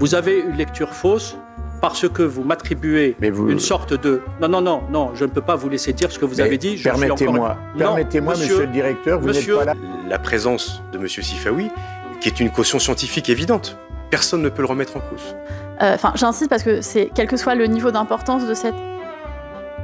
Vous avez une lecture fausse parce que vous m'attribuez une sorte de... Non, non, non, non, je ne peux pas vous laisser dire ce que vous avez dit. Permettez-moi, permettez-moi, monsieur, le directeur, vous n'êtes pas là. La présence de monsieur Sifawi, qui est une caution scientifique évidente, personne ne peut le remettre en cause. Euh, enfin, j'insiste parce que c'est quel que soit le niveau d'importance de cette...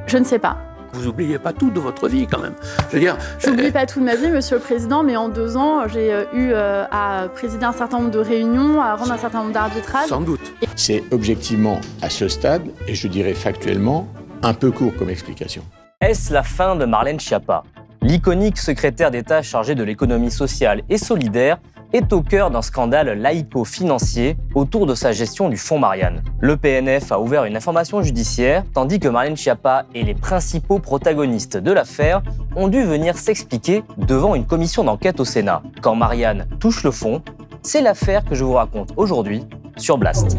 Je ne sais pas vous n'oubliez pas tout de votre vie quand même. Je veux dire. J'oublie pas tout de ma vie, Monsieur le Président, mais en deux ans, j'ai euh, eu euh, à présider un certain nombre de réunions, à rendre un certain nombre d'arbitrages. Sans doute. C'est objectivement à ce stade, et je dirais factuellement, un peu court comme explication. Est-ce la fin de Marlène Schiappa L'iconique secrétaire d'État chargée de l'économie sociale et solidaire est au cœur d'un scandale laïco-financier autour de sa gestion du fonds Marianne. Le PNF a ouvert une information judiciaire, tandis que Marlène Schiappa et les principaux protagonistes de l'affaire ont dû venir s'expliquer devant une commission d'enquête au Sénat. Quand Marianne touche le fonds, c'est l'affaire que je vous raconte aujourd'hui sur Blast.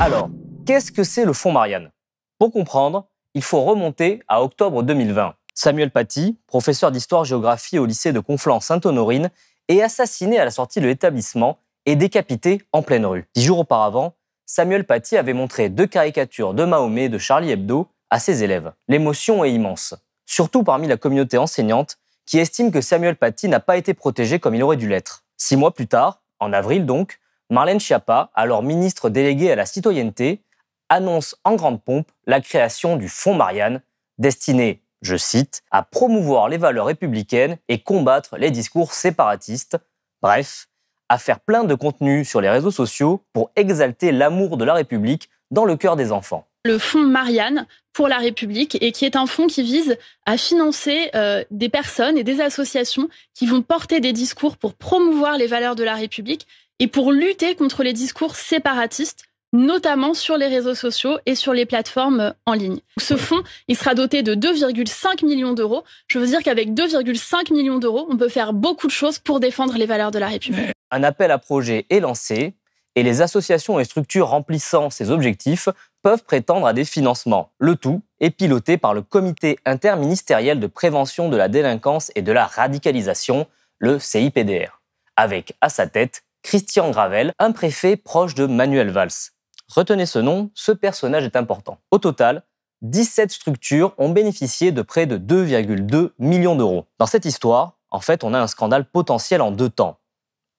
Alors, qu'est-ce que c'est le fonds Marianne Pour comprendre, il faut remonter à octobre 2020. Samuel Paty, professeur d'histoire-géographie au lycée de Conflans-Sainte-Honorine, est assassiné à la sortie de l'établissement et décapité en pleine rue. Dix jours auparavant, Samuel Paty avait montré deux caricatures de Mahomet et de Charlie Hebdo à ses élèves. L'émotion est immense, surtout parmi la communauté enseignante qui estime que Samuel Paty n'a pas été protégé comme il aurait dû l'être. Six mois plus tard, en avril donc, Marlène Schiappa, alors ministre déléguée à la citoyenneté, annonce en grande pompe la création du Fonds Marianne, destiné je cite, à promouvoir les valeurs républicaines et combattre les discours séparatistes, bref, à faire plein de contenu sur les réseaux sociaux pour exalter l'amour de la République dans le cœur des enfants. Le fonds Marianne pour la République et qui est un fonds qui vise à financer euh, des personnes et des associations qui vont porter des discours pour promouvoir les valeurs de la République et pour lutter contre les discours séparatistes notamment sur les réseaux sociaux et sur les plateformes en ligne. Ce fonds, il sera doté de 2,5 millions d'euros. Je veux dire qu'avec 2,5 millions d'euros, on peut faire beaucoup de choses pour défendre les valeurs de la République. Un appel à projet est lancé et les associations et structures remplissant ces objectifs peuvent prétendre à des financements. Le tout est piloté par le Comité interministériel de prévention de la délinquance et de la radicalisation, le CIPDR, avec à sa tête Christian Gravel, un préfet proche de Manuel Valls. Retenez ce nom, ce personnage est important. Au total, 17 structures ont bénéficié de près de 2,2 millions d'euros. Dans cette histoire, en fait, on a un scandale potentiel en deux temps.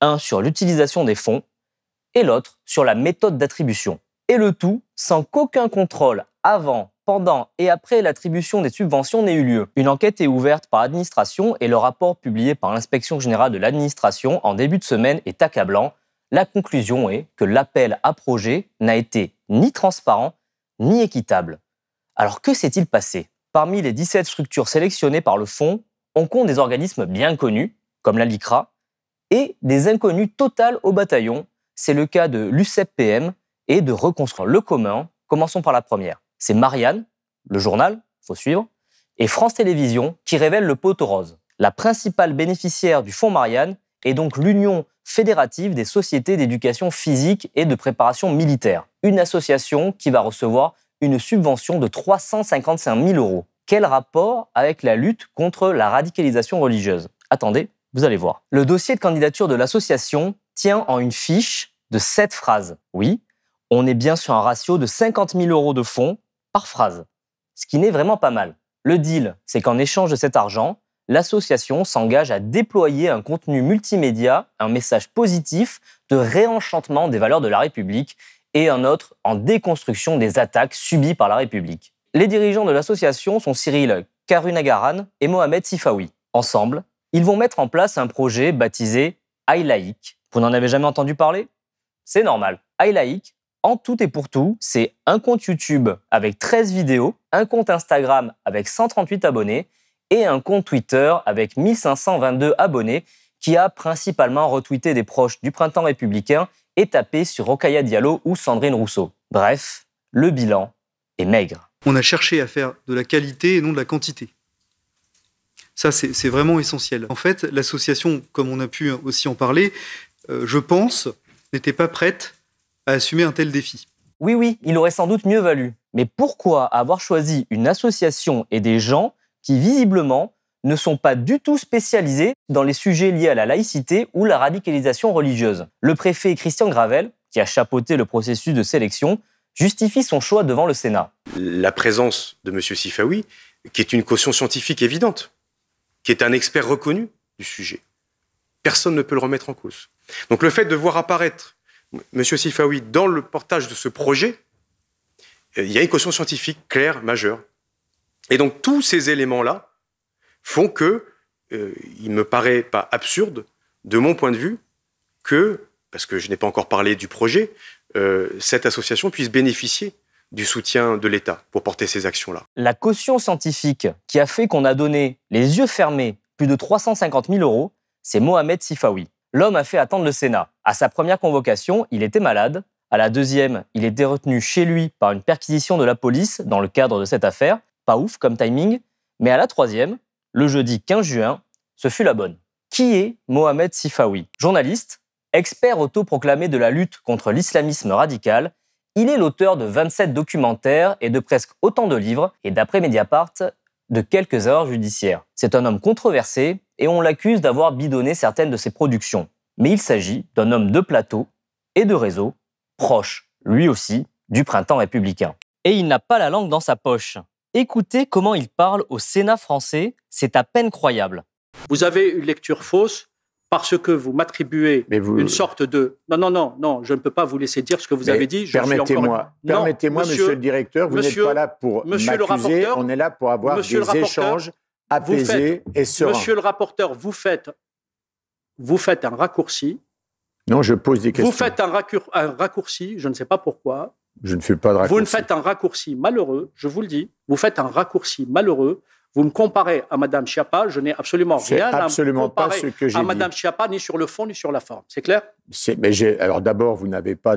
Un sur l'utilisation des fonds et l'autre sur la méthode d'attribution. Et le tout sans qu'aucun contrôle avant, pendant et après l'attribution des subventions n'ait eu lieu. Une enquête est ouverte par administration et le rapport publié par l'inspection générale de l'administration en début de semaine est accablant. La conclusion est que l'appel à projet n'a été ni transparent ni équitable. Alors que s'est-il passé Parmi les 17 structures sélectionnées par le fonds, on compte des organismes bien connus, comme la LICRA, et des inconnus totales au bataillon. C'est le cas de l'UCEPM et de Reconstruire le commun. Commençons par la première. C'est Marianne, le journal, faut suivre, et France Télévisions qui révèle le pot aux roses. La principale bénéficiaire du fonds Marianne est donc l'Union fédérative des sociétés d'éducation physique et de préparation militaire, une association qui va recevoir une subvention de 355 000 euros. Quel rapport avec la lutte contre la radicalisation religieuse Attendez, vous allez voir. Le dossier de candidature de l'association tient en une fiche de 7 phrases. Oui, on est bien sur un ratio de 50 000 euros de fonds par phrase, ce qui n'est vraiment pas mal. Le deal, c'est qu'en échange de cet argent, l'association s'engage à déployer un contenu multimédia, un message positif de réenchantement des valeurs de la République et un autre en déconstruction des attaques subies par la République. Les dirigeants de l'association sont Cyril Karunagaran et Mohamed Sifawi. Ensemble, ils vont mettre en place un projet baptisé iLaïc. Vous n'en avez jamais entendu parler C'est normal. iLaïc, en tout et pour tout, c'est un compte YouTube avec 13 vidéos, un compte Instagram avec 138 abonnés et un compte Twitter avec 1522 abonnés qui a principalement retweeté des proches du printemps républicain et tapé sur Rokaya Diallo ou Sandrine Rousseau. Bref, le bilan est maigre. On a cherché à faire de la qualité et non de la quantité. Ça, c'est vraiment essentiel. En fait, l'association, comme on a pu aussi en parler, euh, je pense, n'était pas prête à assumer un tel défi. Oui, oui, il aurait sans doute mieux valu. Mais pourquoi avoir choisi une association et des gens qui visiblement ne sont pas du tout spécialisés dans les sujets liés à la laïcité ou la radicalisation religieuse. Le préfet Christian Gravel, qui a chapeauté le processus de sélection, justifie son choix devant le Sénat. La présence de M. Sifawi, qui est une caution scientifique évidente, qui est un expert reconnu du sujet, personne ne peut le remettre en cause. Donc le fait de voir apparaître M. Sifawi dans le portage de ce projet, euh, il y a une caution scientifique claire, majeure, et donc tous ces éléments-là font que ne euh, il me paraît pas absurde, de mon point de vue, que, parce que je n'ai pas encore parlé du projet, euh, cette association puisse bénéficier du soutien de l'État pour porter ces actions-là. La caution scientifique qui a fait qu'on a donné, les yeux fermés, plus de 350 000 euros, c'est Mohamed Sifawi. L'homme a fait attendre le Sénat. À sa première convocation, il était malade. À la deuxième, il était retenu chez lui par une perquisition de la police dans le cadre de cette affaire pas ouf comme timing, mais à la troisième, le jeudi 15 juin, ce fut la bonne. Qui est Mohamed Sifawi Journaliste, expert autoproclamé de la lutte contre l'islamisme radical, il est l'auteur de 27 documentaires et de presque autant de livres, et d'après Mediapart, de quelques erreurs judiciaires. C'est un homme controversé et on l'accuse d'avoir bidonné certaines de ses productions. Mais il s'agit d'un homme de plateau et de réseau, proche, lui aussi, du printemps républicain. Et il n'a pas la langue dans sa poche. Écoutez comment il parle au Sénat français, c'est à peine croyable. Vous avez une lecture fausse parce que vous m'attribuez une sorte de non non non non je ne peux pas vous laisser dire ce que vous avez dit permettez-moi permettez-moi monsieur, le directeur vous n'êtes pas là pour m'accuser on est là pour avoir des échanges apaisés et sereins monsieur le rapporteur vous faites vous faites un raccourci non je pose des questions vous faites un raccourci je ne sais pas pourquoi je ne fais pas de Vous ne faites un raccourci malheureux, je vous le dis. Vous faites un raccourci malheureux. Vous me comparez à Madame Schiappa, je n'ai absolument rien à me comparer pas ce que à Madame dit. Schiappa, ni sur le fond, ni sur la forme. C'est clair mais Alors d'abord, vous n'avez pas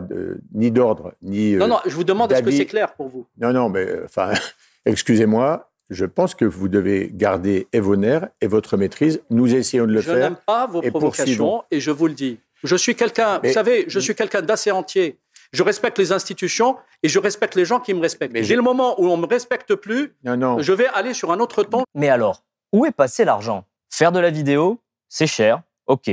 ni d'ordre, ni. Euh, non, non, je vous demande est-ce que c'est clair pour vous Non, non, mais euh, enfin, excusez-moi, je pense que vous devez garder et vos nerfs et votre maîtrise. Nous essayons de le faire. Je n'aime pas vos provocations et je vous le dis. Je suis quelqu'un, vous savez, je suis quelqu'un d'assez entier. Je respecte les institutions et je respecte les gens qui me respectent. Mais j'ai le moment où on ne me respecte plus, je vais aller sur un autre ton. Mais alors, où est passé l'argent Faire de la vidéo, c'est cher, ok,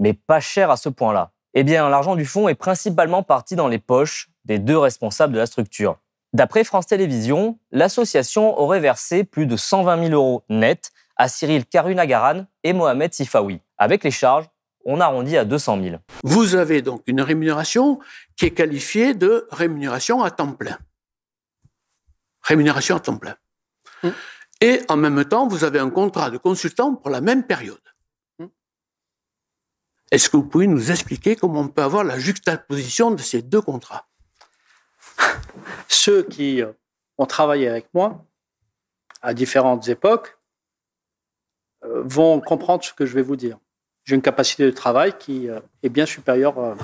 mais pas cher à ce point-là. Eh bien, l'argent du fonds est principalement parti dans les poches des deux responsables de la structure. D'après France Télévisions, l'association aurait versé plus de 120 000 euros net à Cyril Karunagaran et Mohamed Sifawi, avec les charges on arrondit à 200 000. Vous avez donc une rémunération qui est qualifiée de rémunération à temps plein. Rémunération à temps plein. Hmm. Et en même temps, vous avez un contrat de consultant pour la même période. Hmm. Est-ce que vous pouvez nous expliquer comment on peut avoir la juxtaposition de ces deux contrats Ceux qui euh, ont travaillé avec moi à différentes époques euh, vont comprendre ce que je vais vous dire j'ai une capacité de travail qui euh, est bien supérieure euh,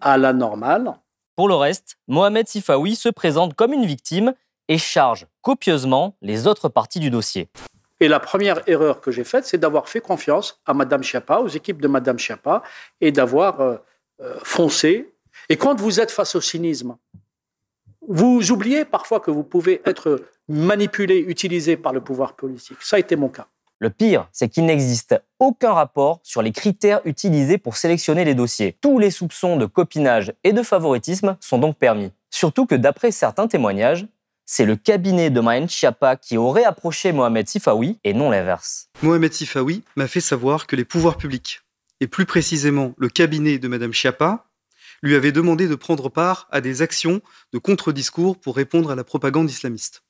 à la normale. Pour le reste, Mohamed Sifawi se présente comme une victime et charge copieusement les autres parties du dossier. Et la première erreur que j'ai faite, c'est d'avoir fait confiance à Madame Schiappa, aux équipes de Madame Schiappa, et d'avoir euh, foncé. Et quand vous êtes face au cynisme, vous oubliez parfois que vous pouvez être manipulé, utilisé par le pouvoir politique. Ça a été mon cas. Le pire, c'est qu'il n'existe aucun rapport sur les critères utilisés pour sélectionner les dossiers. Tous les soupçons de copinage et de favoritisme sont donc permis. Surtout que d'après certains témoignages, c'est le cabinet de Mme Chiappa qui aurait approché Mohamed Sifawi et non l'inverse. Mohamed Sifawi m'a fait savoir que les pouvoirs publics, et plus précisément le cabinet de Mme Chiappa, lui avaient demandé de prendre part à des actions de contre-discours pour répondre à la propagande islamiste.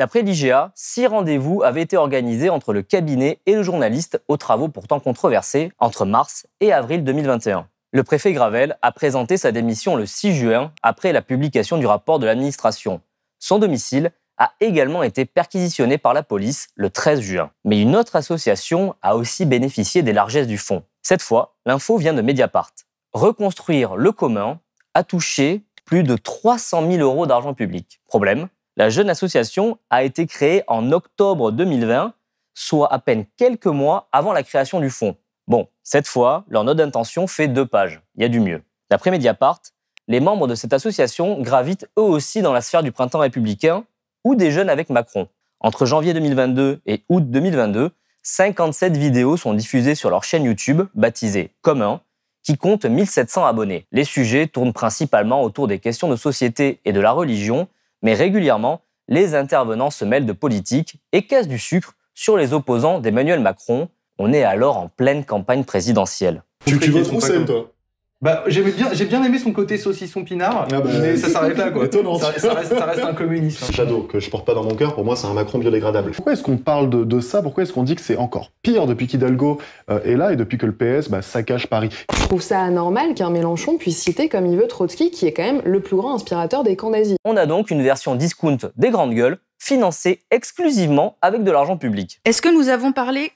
D'après l'IGA, six rendez-vous avaient été organisés entre le cabinet et le journaliste aux travaux pourtant controversés entre mars et avril 2021. Le préfet Gravel a présenté sa démission le 6 juin après la publication du rapport de l'administration. Son domicile a également été perquisitionné par la police le 13 juin. Mais une autre association a aussi bénéficié des largesses du fonds. Cette fois, l'info vient de Mediapart. Reconstruire le commun a touché plus de 300 000 euros d'argent public. Problème, la jeune association a été créée en octobre 2020, soit à peine quelques mois avant la création du fonds. Bon, cette fois, leur note d'intention fait deux pages. Il y a du mieux. D'après Mediapart, les membres de cette association gravitent eux aussi dans la sphère du printemps républicain ou des jeunes avec Macron. Entre janvier 2022 et août 2022, 57 vidéos sont diffusées sur leur chaîne YouTube, baptisée Commun, qui compte 1700 abonnés. Les sujets tournent principalement autour des questions de société et de la religion, mais régulièrement, les intervenants se mêlent de politique et cassent du sucre sur les opposants d'Emmanuel Macron. On est alors en pleine campagne présidentielle. Tu, toi bah, j'ai bien, aimé son côté saucisson pinard, ah bah, mais ça s'arrête là, quoi. Ça, reste, un communiste. Hein. Shadow, que je porte pas dans mon cœur, pour moi, c'est un Macron biodégradable. Pourquoi est-ce qu'on parle de, ça Pourquoi est-ce qu'on dit que c'est encore pire depuis qu'Hidalgo euh, est là et depuis que le PS bah, saccage Paris Je trouve ça anormal qu'un Mélenchon puisse citer comme il veut Trotsky, qui est quand même le plus grand inspirateur des camps On a donc une version discount des grandes gueules, financée exclusivement avec de l'argent public. Est-ce que nous avons parlé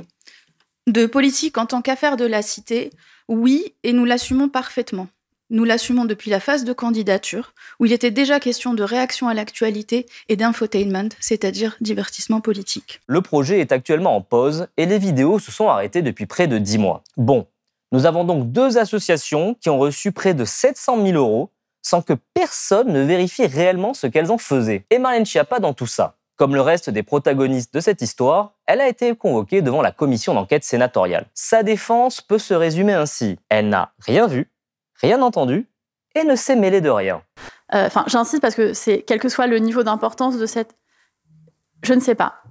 de politique en tant qu'affaire de la cité oui, et nous l'assumons parfaitement. Nous l'assumons depuis la phase de candidature, où il était déjà question de réaction à l'actualité et d'infotainment, c'est-à-dire divertissement politique. Le projet est actuellement en pause et les vidéos se sont arrêtées depuis près de 10 mois. Bon, nous avons donc deux associations qui ont reçu près de 700 000 euros sans que personne ne vérifie réellement ce qu'elles en faisaient. Et Marlène Schiappa dans tout ça. Comme le reste des protagonistes de cette histoire, elle a été convoquée devant la commission d'enquête sénatoriale. Sa défense peut se résumer ainsi. Elle n'a rien vu, rien entendu et ne s'est mêlée de rien. Euh, enfin, j'insiste parce que c'est quel que soit le niveau d'importance de cette... Je ne sais pas.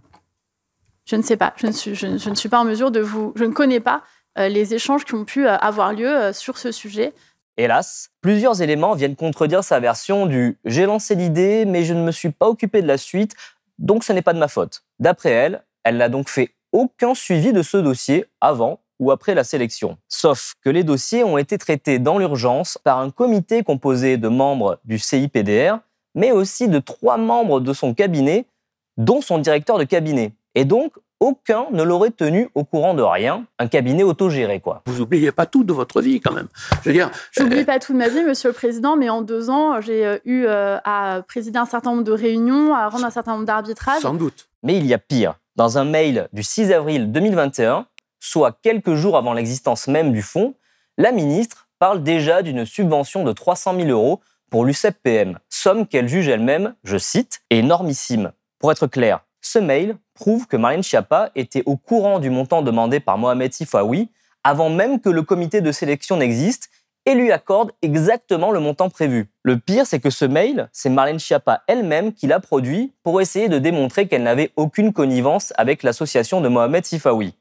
Je ne sais pas. Je ne, suis, je, ne suis pas en mesure de vous... Je ne connais pas euh, les échanges qui ont pu euh, avoir lieu sur ce sujet. Hélas, plusieurs éléments viennent contredire sa version du ⁇ J'ai lancé l'idée, mais je ne me suis pas occupé de la suite, donc ce n'est pas de ma faute. D'après elle, elle n'a donc fait aucun suivi de ce dossier avant ou après la sélection. Sauf que les dossiers ont été traités dans l'urgence par un comité composé de membres du CIPDR, mais aussi de trois membres de son cabinet, dont son directeur de cabinet. Et donc, aucun ne l'aurait tenu au courant de rien. Un cabinet autogéré, quoi. Vous n'oubliez pas tout de votre vie, quand même. Je veux dire. J'oublie euh, pas tout de ma vie, Monsieur le Président, mais en deux ans, j'ai euh, eu euh, à présider un certain nombre de réunions, à rendre un certain nombre d'arbitrages. Sans doute. Mais il y a pire. Dans un mail du 6 avril 2021, soit quelques jours avant l'existence même du fonds, la ministre parle déjà d'une subvention de 300 000 euros pour l'Ucpm e somme qu'elle juge elle-même, je cite, énormissime. Pour être clair, ce mail prouve que Marlène Schiappa était au courant du montant demandé par Mohamed Sifawi avant même que le comité de sélection n'existe et lui accorde exactement le montant prévu. Le pire, c'est que ce mail, c'est Marlène Schiappa elle-même qui l'a produit pour essayer de démontrer qu'elle n'avait aucune connivence avec l'association de Mohamed Sifawi.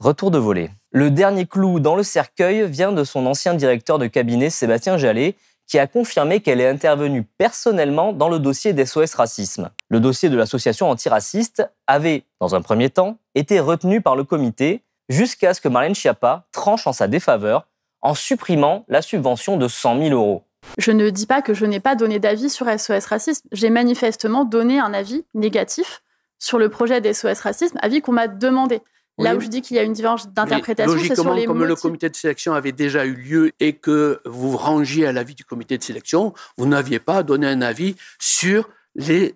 Retour de volet. Le dernier clou dans le cercueil vient de son ancien directeur de cabinet Sébastien Jallet, qui a confirmé qu'elle est intervenue personnellement dans le dossier d'SOS Racisme. Le dossier de l'association antiraciste avait, dans un premier temps, été retenu par le comité jusqu'à ce que Marlène Schiappa tranche en sa défaveur en supprimant la subvention de 100 000 euros. Je ne dis pas que je n'ai pas donné d'avis sur SOS Racisme. J'ai manifestement donné un avis négatif sur le projet d'SOS Racisme, avis qu'on m'a demandé. Là où je dis qu'il y a une divergence d'interprétation, c'est sur les comme le comité de sélection avait déjà eu lieu et que vous vous rangiez à l'avis du comité de sélection, vous n'aviez pas donné un avis sur euh,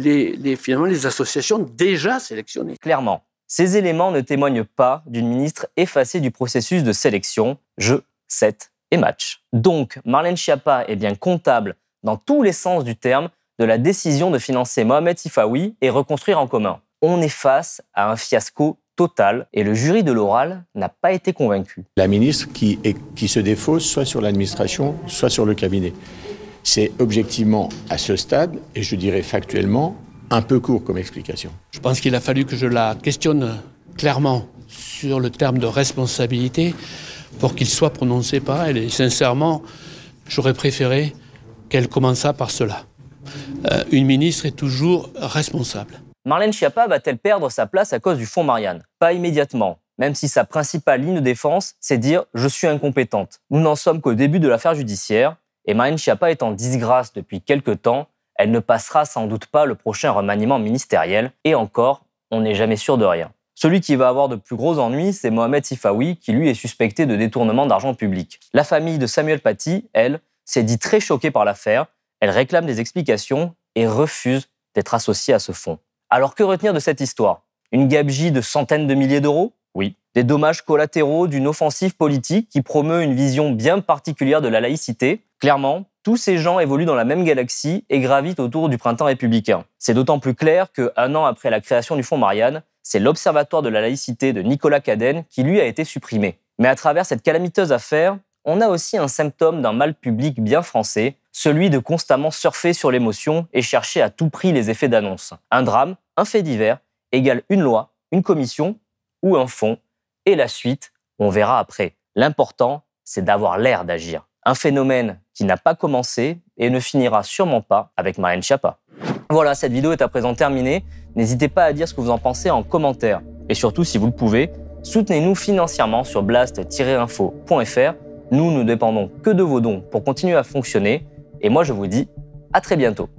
les, les, finalement, les associations déjà sélectionnées. Clairement, ces éléments ne témoignent pas d'une ministre effacée du processus de sélection, jeu, set et match. Donc, Marlène Schiappa est bien comptable, dans tous les sens du terme, de la décision de financer Mohamed Sifawi et reconstruire en commun. On est face à un fiasco Total, et le jury de l'oral n'a pas été convaincu. La ministre qui, se défausse soit sur l'administration, soit sur le cabinet. C'est objectivement à ce stade, et je dirais factuellement, un peu court comme explication. Je pense qu'il a fallu que je la questionne clairement sur le terme de responsabilité pour qu'il soit prononcé par elle. Et sincèrement, j'aurais préféré qu'elle commençât par cela. Euh, une ministre est toujours responsable. Marlène Schiappa va-t-elle perdre sa place à cause du fonds Marianne Pas immédiatement, même si sa principale ligne de défense, c'est dire « je suis incompétente ». Nous n'en sommes qu'au début de l'affaire judiciaire, et Marlène Schiappa est en disgrâce depuis quelques temps, elle ne passera sans doute pas le prochain remaniement ministériel, et encore, on n'est jamais sûr de rien. Celui qui va avoir de plus gros ennuis, c'est Mohamed Sifawi, qui lui est suspecté de détournement d'argent public. La famille de Samuel Paty, elle, s'est dit très choquée par l'affaire, elle réclame des explications et refuse d'être associée à ce fonds. Alors que retenir de cette histoire Une gabegie de centaines de milliers d'euros Oui. Des dommages collatéraux d'une offensive politique qui promeut une vision bien particulière de la laïcité Clairement, tous ces gens évoluent dans la même galaxie et gravitent autour du printemps républicain. C'est d'autant plus clair que, un an après la création du Fonds Marianne, c'est l'Observatoire de la laïcité de Nicolas Cadenne qui lui a été supprimé. Mais à travers cette calamiteuse affaire, on a aussi un symptôme d'un mal public bien français, celui de constamment surfer sur l'émotion et chercher à tout prix les effets d'annonce. Un drame, un fait divers, égale une loi, une commission ou un fonds, et la suite, on verra après. L'important, c'est d'avoir l'air d'agir. Un phénomène qui n'a pas commencé et ne finira sûrement pas avec Marianne Schiappa. Voilà, cette vidéo est à présent terminée. N'hésitez pas à dire ce que vous en pensez en commentaire. Et surtout, si vous le pouvez, soutenez-nous financièrement sur blast-info.fr. Nous ne dépendons que de vos dons pour continuer à fonctionner et moi, je vous dis à très bientôt.